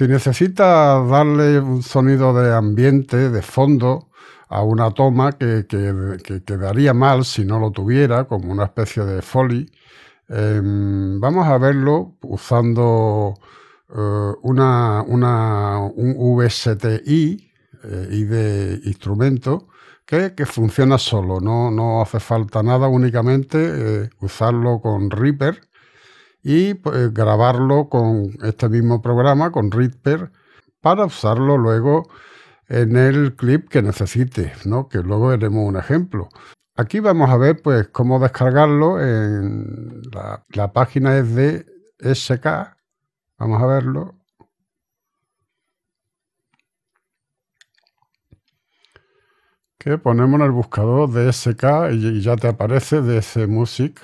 Si necesitas darle un sonido de ambiente, de fondo, a una toma que, quedaría mal si no lo tuviera, como una especie de foley, em, vamos a verlo usando eh, una, un VSTI y eh, de instrumento que, funciona solo, no, no hace falta nada, únicamente eh, usarlo con Reaper y pues, grabarlo con este mismo programa, con Reaper, para usarlo luego en el clip que necesite, que luego veremos un ejemplo. Aquí vamos a ver pues, cómo descargarlo. En la, página es de SK. Vamos a verlo. Que ponemos en el buscador de SK y ya te aparece de Music.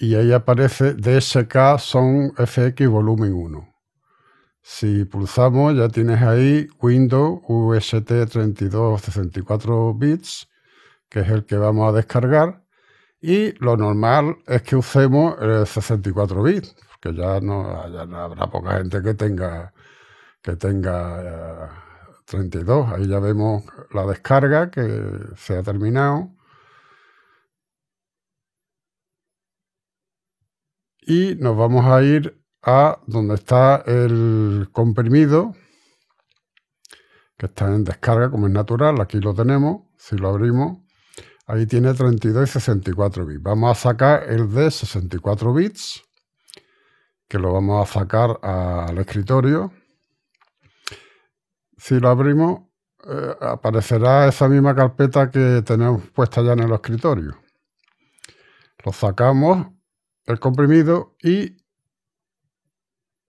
y ahí aparece DSK Son FX Volumen 1. Si pulsamos ya tienes ahí Windows UST32 64 bits, que es el que vamos a descargar, y lo normal es que usemos el 64 bits, porque ya no, habrá poca gente que tenga que tenga 32. Eh, ahí ya vemos la descarga que se ha terminado y nos vamos a ir a donde está el comprimido, que está en descarga, como es natural, aquí lo tenemos, si lo abrimos, ahí tiene 32 y 64 bits. Vamos a sacar el de 64 bits, que lo vamos a sacar al escritorio. Si lo abrimos, eh, aparecerá esa misma carpeta que tenemos puesta ya en el escritorio. Lo sacamos el comprimido y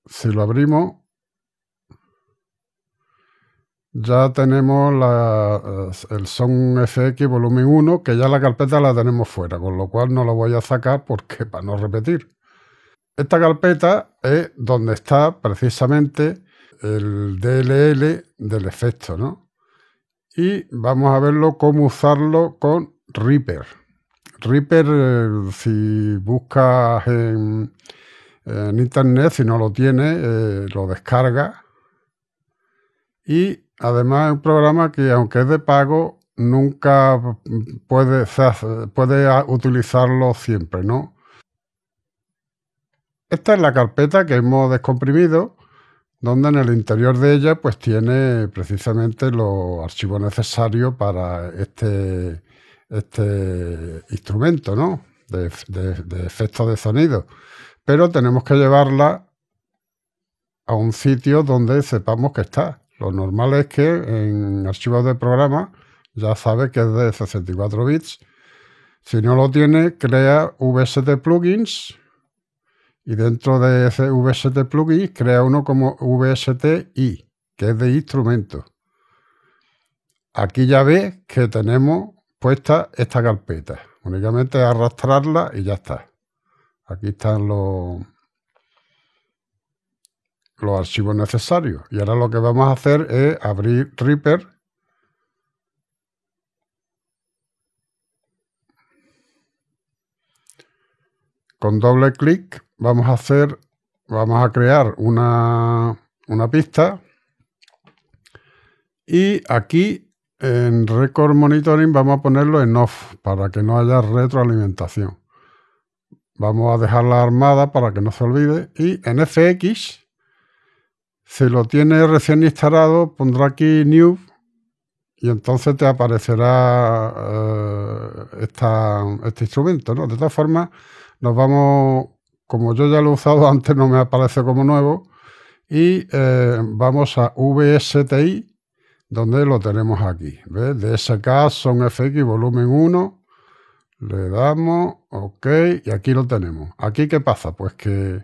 si lo abrimos ya tenemos eh, el son FX volumen 1 que ya la carpeta la tenemos fuera con lo cual no lo voy a sacar porque para no repetir esta carpeta es donde está precisamente el DLL del efecto y vamos a verlo cómo usarlo con Reaper Reaper, eh, si buscas en, internet, si no lo tienes, eh, lo descarga Y además es un programa que, aunque es de pago, nunca puede, puede utilizarlo siempre, ¿no? Esta es la carpeta que hemos descomprimido, donde en el interior de ella pues tiene precisamente los archivos necesarios para este, este instrumento, ¿no? De, de, de efectos de sonido. Pero tenemos que llevarla a un sitio donde sepamos que está. Lo normal es que en archivos de programa ya sabe que es de 64 bits. Si no lo tiene, crea VST plugins y dentro de ese VST plugin crea uno como VSTi, que es de instrumento. Aquí ya ve que tenemos puesta esta carpeta. Únicamente arrastrarla y ya está. Aquí están los, los archivos necesarios. Y ahora lo que vamos a hacer es abrir Reaper. Con doble clic vamos a hacer, vamos a crear una, una pista. Y aquí en Record Monitoring vamos a ponerlo en off para que no haya retroalimentación. Vamos a dejarla armada para que no se olvide. Y en FX, si lo tiene recién instalado, pondrá aquí New y entonces te aparecerá eh, este instrumento. De todas formas, nos vamos, como yo ya lo he usado antes, no me aparece como nuevo. Y eh, vamos a VSTI donde lo tenemos aquí. ¿ves? De SK son FX volumen 1. Le damos OK y aquí lo tenemos. ¿Aquí qué pasa? Pues que,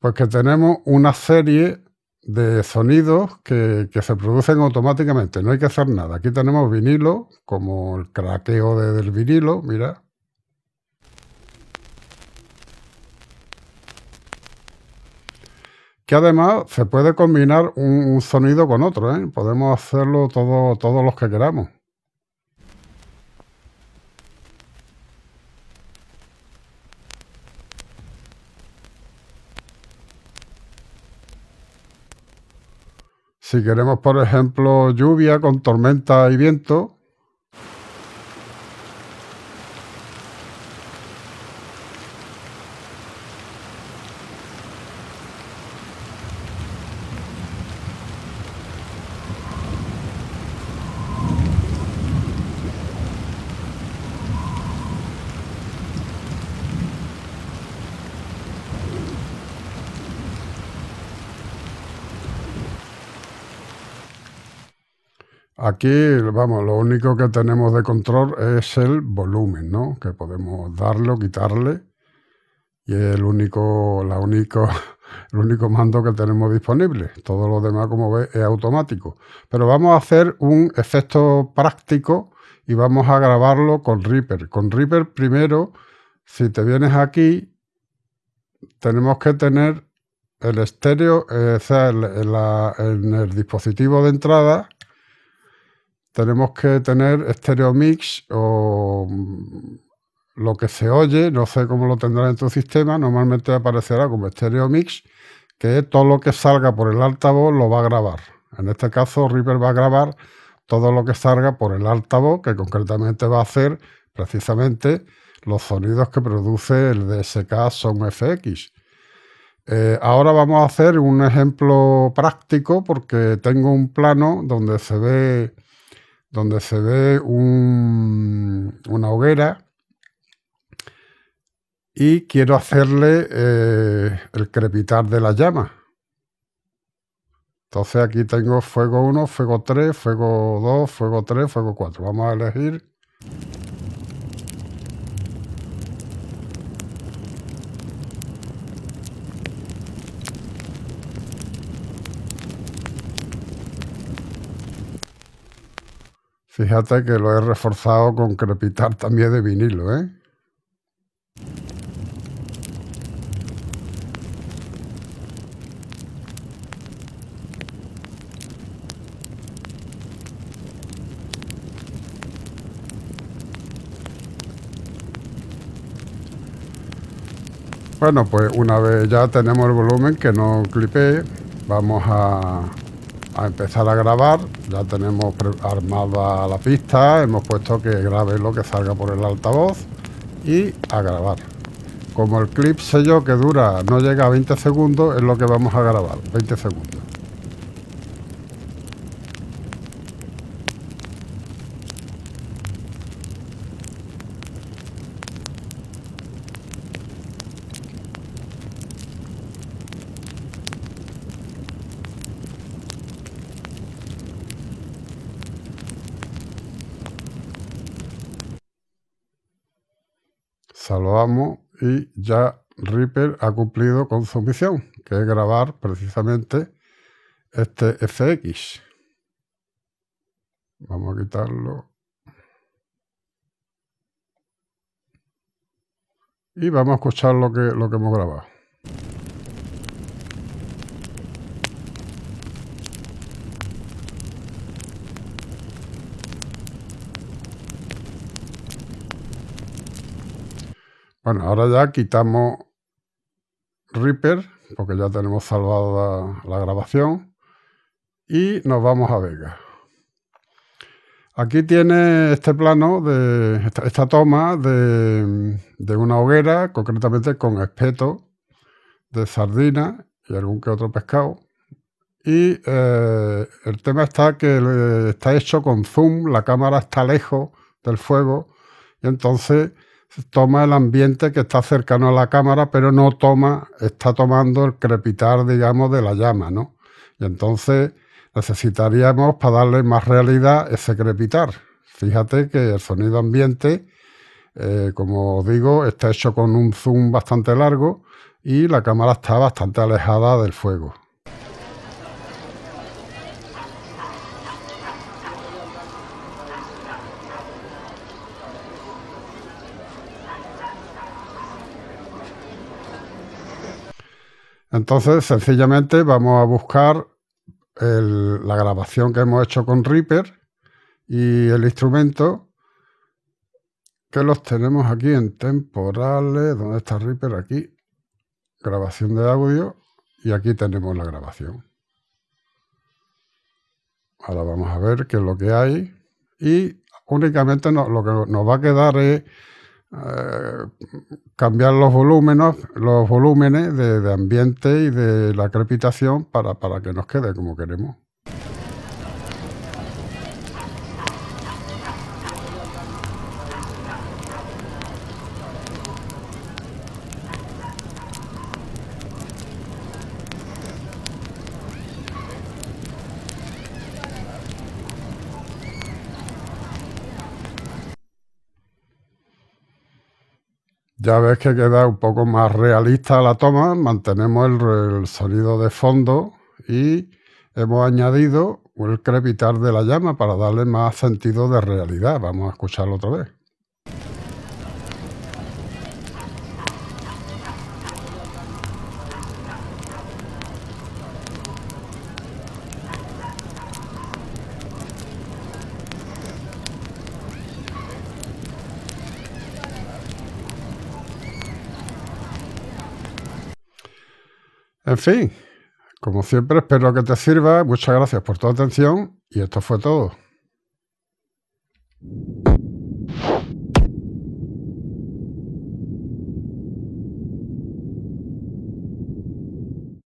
pues tenemos una serie de sonidos que, se producen automáticamente. No hay que hacer nada. Aquí tenemos vinilo, como el craqueo de, del vinilo, mira. que además se puede combinar un, sonido con otro, ¿eh? podemos hacerlo todos los que queramos. Si queremos, por ejemplo, lluvia con tormenta y viento, Aquí, vamos, lo único que tenemos de control es el volumen, ¿no? Que podemos darle o quitarle. Y es el único, el único mando que tenemos disponible. Todo lo demás, como veis, es automático. Pero vamos a hacer un efecto práctico y vamos a grabarlo con Reaper. Con Reaper primero, si te vienes aquí, tenemos que tener el estéreo, eh, sea, en el dispositivo de entrada tenemos que tener estéreo mix o lo que se oye, no sé cómo lo tendrás en tu sistema, normalmente aparecerá como estéreo mix, que todo lo que salga por el altavoz lo va a grabar. En este caso, Reaper va a grabar todo lo que salga por el altavoz, que concretamente va a hacer precisamente los sonidos que produce el DSK son FX. Eh, ahora vamos a hacer un ejemplo práctico porque tengo un plano donde se ve donde se ve un, una hoguera y quiero hacerle eh, el crepitar de la llama. Entonces aquí tengo fuego 1, fuego 3, fuego 2, fuego 3, fuego 4. Vamos a elegir Fíjate que lo he reforzado con crepitar también de vinilo, ¿eh? Bueno, pues una vez ya tenemos el volumen que no clipé, vamos a a empezar a grabar. Ya tenemos armada la pista, hemos puesto que grabe lo que salga por el altavoz y a grabar. Como el clip sé yo que dura, no llega a 20 segundos, es lo que vamos a grabar, 20 segundos. saludamos y ya Reaper ha cumplido con su misión, que es grabar precisamente este FX. Vamos a quitarlo. Y vamos a escuchar lo que, lo que hemos grabado. Bueno, ahora ya quitamos Reaper, porque ya tenemos salvada la grabación, y nos vamos a Vega. Aquí tiene este plano, de esta, toma de, una hoguera, concretamente con espeto de sardina y algún que otro pescado. Y eh, el tema está que está hecho con zoom, la cámara está lejos del fuego, y entonces toma el ambiente que está cercano a la cámara, pero no toma, está tomando el crepitar, digamos, de la llama, ¿no? Y entonces necesitaríamos, para darle más realidad, ese crepitar. Fíjate que el sonido ambiente, eh, como digo, está hecho con un zoom bastante largo y la cámara está bastante alejada del fuego. Entonces, sencillamente vamos a buscar la grabación que hemos hecho con Reaper y el instrumento que los tenemos aquí en temporales. ¿Dónde está Reaper? Aquí. Grabación de audio. Y aquí tenemos la grabación. Ahora vamos a ver qué es lo que hay. Y únicamente lo que nos va a quedar es eh, cambiar los volúmenes, los volúmenes de, ambiente y de la crepitación para que nos quede como queremos. Ya ves que queda un poco más realista la toma, mantenemos el, el sonido de fondo y hemos añadido el crepitar de la llama para darle más sentido de realidad. Vamos a escucharlo otra vez. En fin, como siempre, espero que te sirva. Muchas gracias por tu atención y esto fue todo.